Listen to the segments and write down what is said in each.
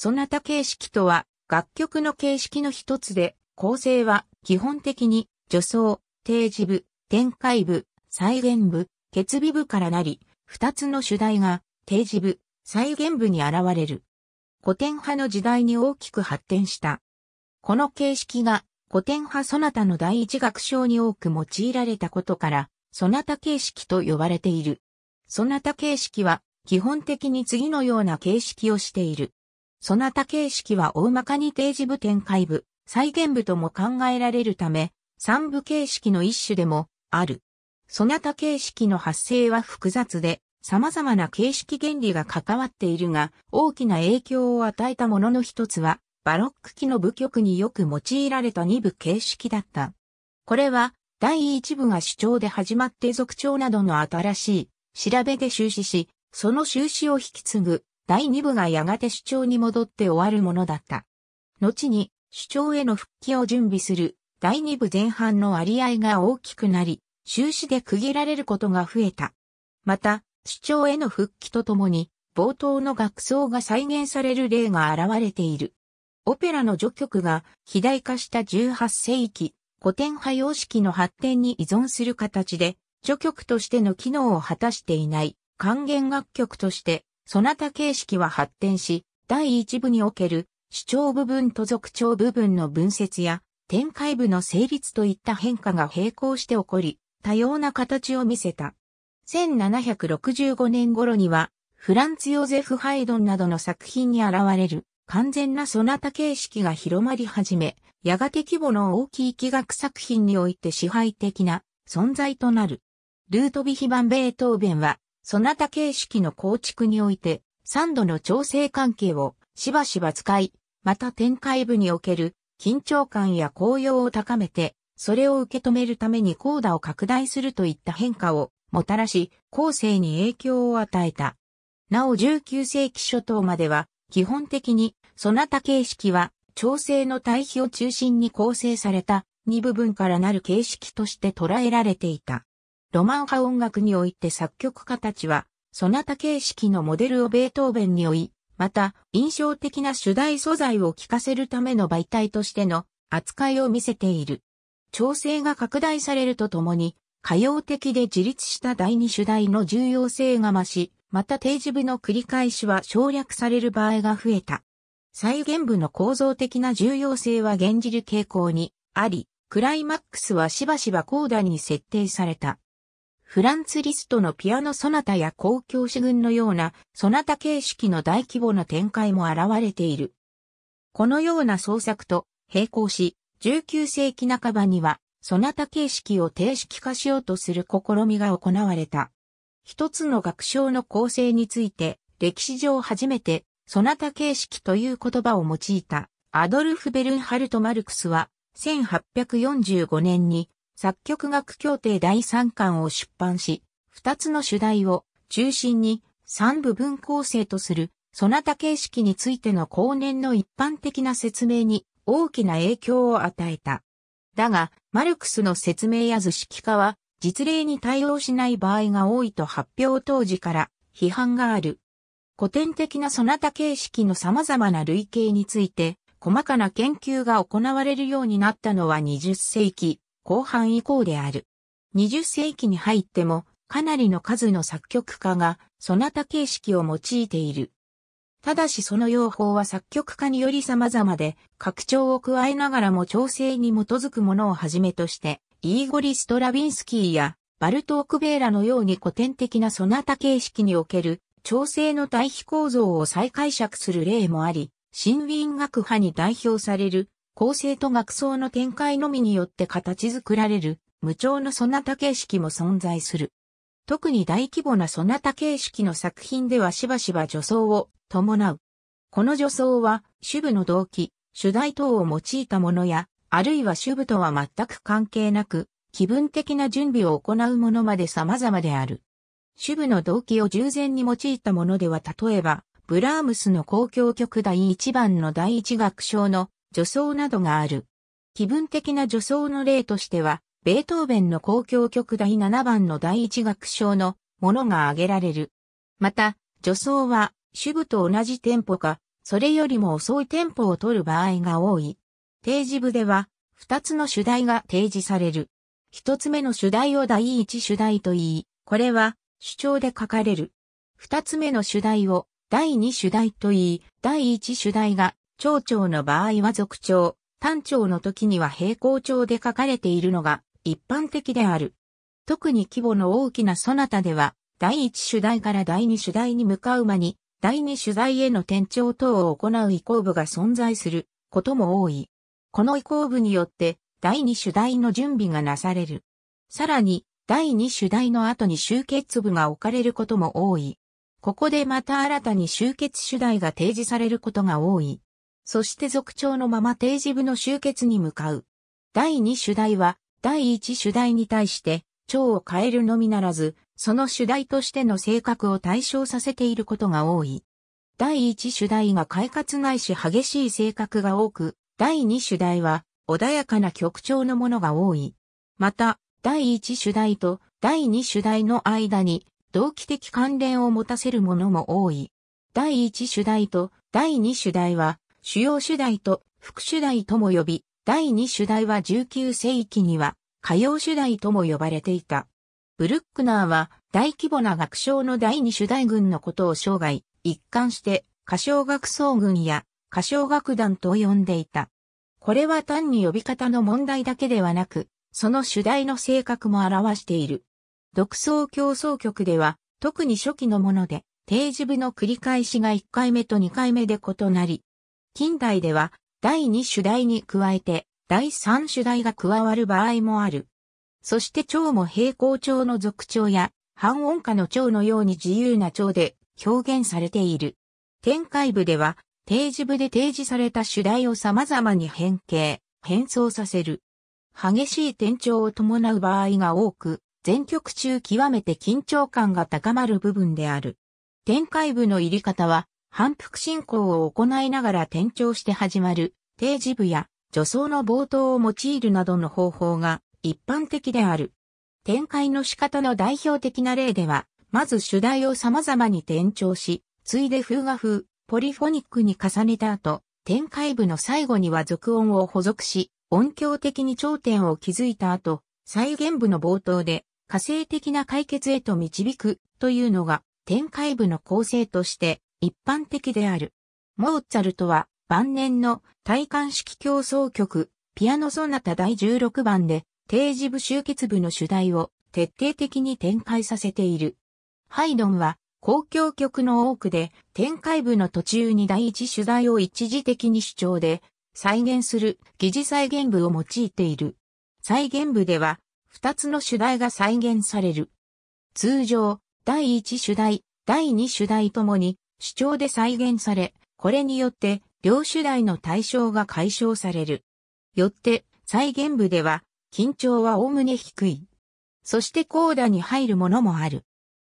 ソナタ形式とは、楽曲の形式の一つで、構成は基本的に、助走、定時部、展開部、再現部、決尾部からなり、二つの主題が、定時部、再現部に現れる。古典派の時代に大きく発展した。この形式が、古典派ソナタの第一楽章に多く用いられたことから、ソナタ形式と呼ばれている。ソナタ形式は、基本的に次のような形式をしている。そなた形式は大まかに定時部展開部、再現部とも考えられるため、三部形式の一種でもある。そなた形式の発生は複雑で、様々な形式原理が関わっているが、大きな影響を与えたものの一つは、バロック期の部局によく用いられた二部形式だった。これは、第一部が主張で始まって続調などの新しい、調べで終始し、その終始を引き継ぐ、第2部がやがて主張に戻って終わるものだった。後に、主張への復帰を準備する第2部前半の割合が大きくなり、終始で区切られることが増えた。また、主張への復帰とともに、冒頭の学奏が再現される例が現れている。オペラの序曲が肥大化した18世紀、古典派様式の発展に依存する形で、序曲としての機能を果たしていない、還元楽曲としてそなた形式は発展し、第一部における主張部分と属長部分の分節や展開部の成立といった変化が並行して起こり、多様な形を見せた。1765年頃には、フランツ・ヨゼフ・ハイドンなどの作品に現れる完全なソナタ形式が広まり始め、やがて規模の大きい器楽作品において支配的な存在となる。ルートヴィヒン・ベートーベンはそなた形式の構築において、3度の調整関係をしばしば使い、また展開部における緊張感や高揚を高めて、それを受け止めるために高ーを拡大するといった変化をもたらし、後世に影響を与えた。なお19世紀初頭までは、基本的に、そなた形式は、調整の対比を中心に構成された、二部分からなる形式として捉えられていた。ロマン派音楽において作曲家たちは、そなた形式のモデルをベートーベンに追い、また、印象的な主題素材を聴かせるための媒体としての扱いを見せている。調整が拡大されるとともに、可用的で自立した第二主題の重要性が増し、また定時部の繰り返しは省略される場合が増えた。再現部の構造的な重要性は現じる傾向にあり、クライマックスはしばしば高打に設定された。フランツ・リストのピアノソナタや公共詩群のようなソナタ形式の大規模な展開も現れている。このような創作と並行し、19世紀半ばにはソナタ形式を定式化しようとする試みが行われた。一つの楽章の構成について、歴史上初めてソナタ形式という言葉を用いたアドルフ・ベルンハルト・マルクスは1845年に作曲学協定第3巻を出版し、2つの主題を中心に3部分構成とする、そなた形式についての後年の一般的な説明に大きな影響を与えた。だが、マルクスの説明や図式化は、実例に対応しない場合が多いと発表当時から批判がある。古典的なそなた形式の様々な類型について、細かな研究が行われるようになったのは20世紀後半以降である。20世紀に入ってもかなりの数の作曲家がそなた形式を用いている。ただしその用法は作曲家により様々で拡張を加えながらも調整に基づくものをはじめとしてイーゴリ・ストラビンスキーやバルトークベーラのように古典的なそなた形式における調整の対比構造を再解釈する例もあり、新ウィン学派に代表される構成と学奏の展開のみによって形作られる無調のそなた形式も存在する。特に大規模なそなた形式の作品ではしばしば助走を伴う。この助走は主部の動機、主題等を用いたものや、あるいは主部とは全く関係なく、気分的な準備を行うものまで様々である。主部の動機を従前に用いたものでは例えば、ブラームスの交響曲第1番の第1楽章の助走などがある。気分的な助走の例としては、ベートーベンの公共曲第7番の第一楽章のものが挙げられる。また、助走は主部と同じテンポか、それよりも遅いテンポを取る場合が多い。提示部では、二つの主題が提示される。一つ目の主題を第一主題と言い、これは主張で書かれる。二つ目の主題を第二主題と言い、第一主題が長調の場合は属調、単調の時には平行調で書かれているのが一般的である。特に規模の大きなそなたでは、第一主題から第二主題に向かう間に、第二主題への転調等を行う移行部が存在することも多い。この移行部によって、第二主題の準備がなされる。さらに、第二主題の後に集結部が置かれることも多い。ここでまた新たに集結主題が提示されることが多い。そして続調のまま定時部の終結に向かう。第2主題は、第1主題に対して、蝶を変えるのみならず、その主題としての性格を対象させていることが多い。第1主題が快活ないし激しい性格が多く、第2主題は穏やかな曲調のものが多い。また、第1主題と第2主題の間に同期的関連を持たせるものも多い。第1主題と第2主題は主要主題と副主題とも呼び、第二主題は19世紀には歌謡主題とも呼ばれていた。ブルックナーは大規模な学章の第二主題群のことを生涯一貫して歌唱学奏群や歌唱楽団と呼んでいた。これは単に呼び方の問題だけではなく、その主題の性格も表している。独奏競争曲では、特に初期のもので、定時部の繰り返しが1回目と2回目で異なり、近代では第2主題に加えて第3主題が加わる場合もある。そして蝶も平行調の属蝶や半音下の蝶のように自由な蝶で表現されている。展開部では提示部で提示された主題を様々に変形、変装させる。激しい転調を伴う場合が多く、全曲中極めて緊張感が高まる部分である。展開部の入り方は反復進行を行いながら転調して始まる、定時部や助走の冒頭を用いるなどの方法が一般的である。展開の仕方の代表的な例では、まず主題を様々に転調し、ついで風画風、ポリフォニックに重ねた後、展開部の最後には続音を補足し、音響的に頂点を築いた後、再現部の冒頭で、火星的な解決へと導くというのが、展開部の構成として一般的である。モーツァルトは晩年の体感式競争曲、ピアノソナタ第16番で、定時部集結部の主題を徹底的に展開させている。ハイドンは、公共曲の多くで、展開部の途中に第一主題を一時的に主張で、再現する疑似再現部を用いている。再現部では、二つの主題が再現される。通常、第一主題、第二主題ともに、主張で再現され、これによって両主題の対象が解消される。よって、再現部では、緊張は概ね低い。そしてコーダに入るものもある。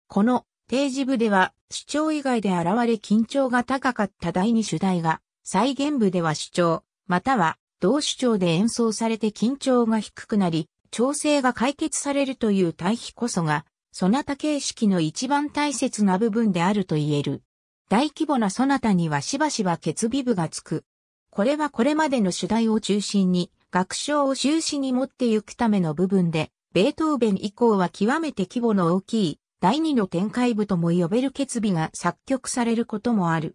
この、定時部では、主張以外で現れ緊張が高かった第二主題が、再現部では主張、または、同主張で演奏されて緊張が低くなり、調整が解決されるという対比こそが、そなた形式の一番大切な部分であると言える。大規模なソナタにはしばしば欠尾部がつく。これはこれまでの主題を中心に、学章を終始に持ってゆくための部分で、ベートーベン以降は極めて規模の大きい、第二の展開部とも呼べる決備が作曲されることもある。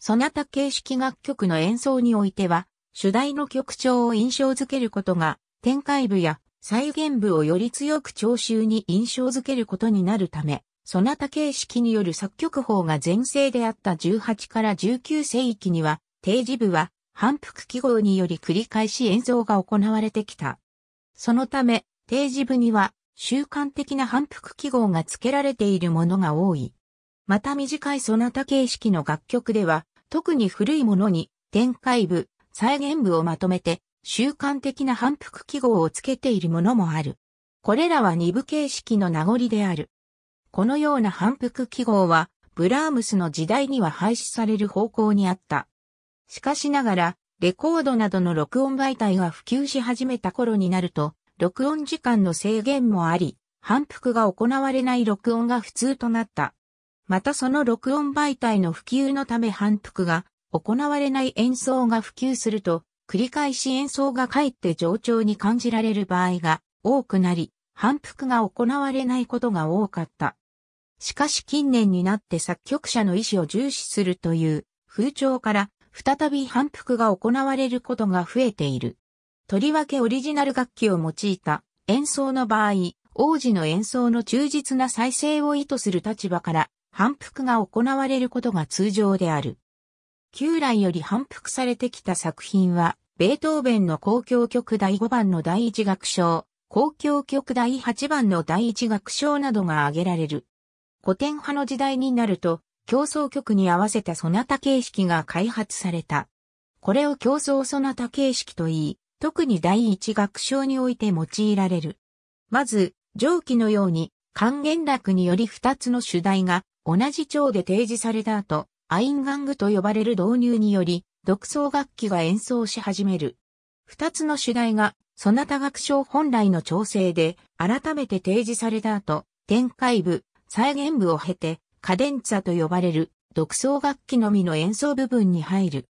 ソナタ形式楽曲の演奏においては、主題の曲調を印象づけることが、展開部や再現部をより強く聴衆に印象づけることになるため、そなた形式による作曲法が前世であった18から19世紀には、定時部は反復記号により繰り返し演奏が行われてきた。そのため、定時部には習慣的な反復記号が付けられているものが多い。また短いそなた形式の楽曲では、特に古いものに展開部、再現部をまとめて、習慣的な反復記号をつけているものもある。これらは二部形式の名残である。このような反復記号は、ブラームスの時代には廃止される方向にあった。しかしながら、レコードなどの録音媒体が普及し始めた頃になると、録音時間の制限もあり、反復が行われない録音が普通となった。またその録音媒体の普及のため反復が行われない演奏が普及すると、繰り返し演奏がかえって冗長に感じられる場合が多くなり、反復が行われないことが多かった。しかし近年になって作曲者の意思を重視するという風潮から再び反復が行われることが増えている。とりわけオリジナル楽器を用いた演奏の場合、王子の演奏の忠実な再生を意図する立場から反復が行われることが通常である。旧来より反復されてきた作品は、ベートーベンの交響曲第5番の第1楽章、公共曲第8番の第一楽章などが挙げられる。古典派の時代になると、競争曲に合わせたソナタ形式が開発された。これを競争ソナタ形式と言い、特に第一楽章において用いられる。まず、上記のように、還元楽により2つの主題が同じ調で提示された後、アインガングと呼ばれる導入により、独奏楽器が演奏し始める。2つの主題がそなた学章本来の調整で改めて提示された後、展開部、再現部を経て、カデンツァと呼ばれる独奏楽器のみの演奏部分に入る。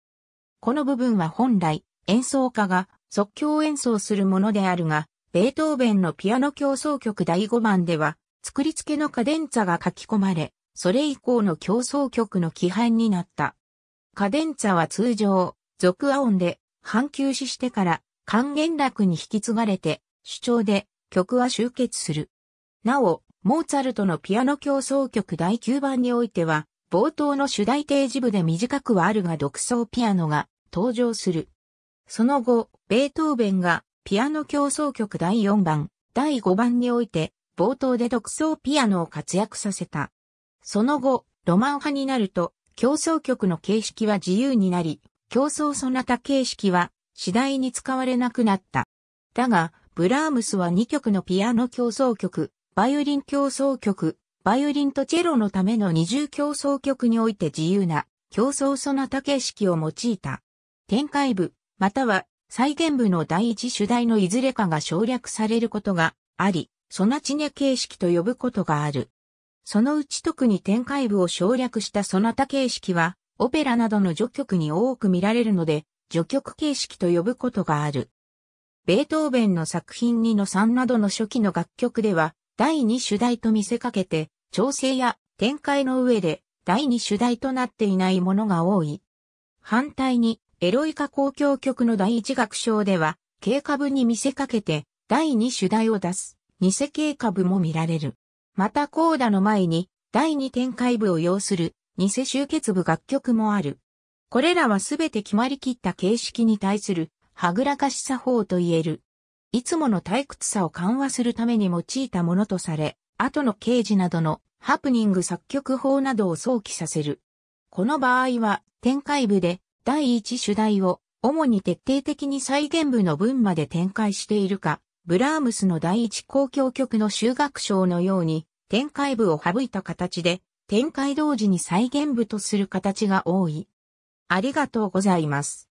この部分は本来、演奏家が即興演奏するものであるが、ベートーベンのピアノ競争曲第5番では、作り付けのカデンツァが書き込まれ、それ以降の競争曲の規範になった。カデンツァは通常、続和音で、半休止してから還元楽に引き継がれて、主張で曲は集結する。なお、モーツァルトのピアノ競争曲第9番においては、冒頭の主題提示部で短くはあるが独奏ピアノが登場する。その後、ベートーベンがピアノ競争曲第4番、第5番において、冒頭で独奏ピアノを活躍させた。その後、ロマン派になると、競争曲の形式は自由になり、競争ソナタ形式は次第に使われなくなった。だが、ブラームスは2曲のピアノ競争曲、バイオリン競争曲、バイオリンとチェロのための二重競争曲において自由な競争ソナタ形式を用いた。展開部、または再現部の第一主題のいずれかが省略されることがあり、ソナチネ形式と呼ぶことがある。そのうち特に展開部を省略したソナタ形式は、オペラなどの序曲に多く見られるので、序曲形式と呼ぶことがある。ベートーベンの作品2の3などの初期の楽曲では、第2主題と見せかけて、調整や展開の上で第2主題となっていないものが多い。反対に、エロイカ交響曲の第1楽章では、軽画に見せかけて、第2主題を出す、偽軽株も見られる。また、コーダの前に、第2展開部を要する、偽集結部楽曲もある。これらはすべて決まりきった形式に対する、はぐらかし作法と言える。いつもの退屈さを緩和するために用いたものとされ、後の刑事などのハプニング作曲法などを想起させる。この場合は、展開部で第一主題を主に徹底的に再現部の文まで展開しているか、ブラームスの第一公共曲の修学章のように、展開部を省いた形で、展開同時に再現部とする形が多い。ありがとうございます。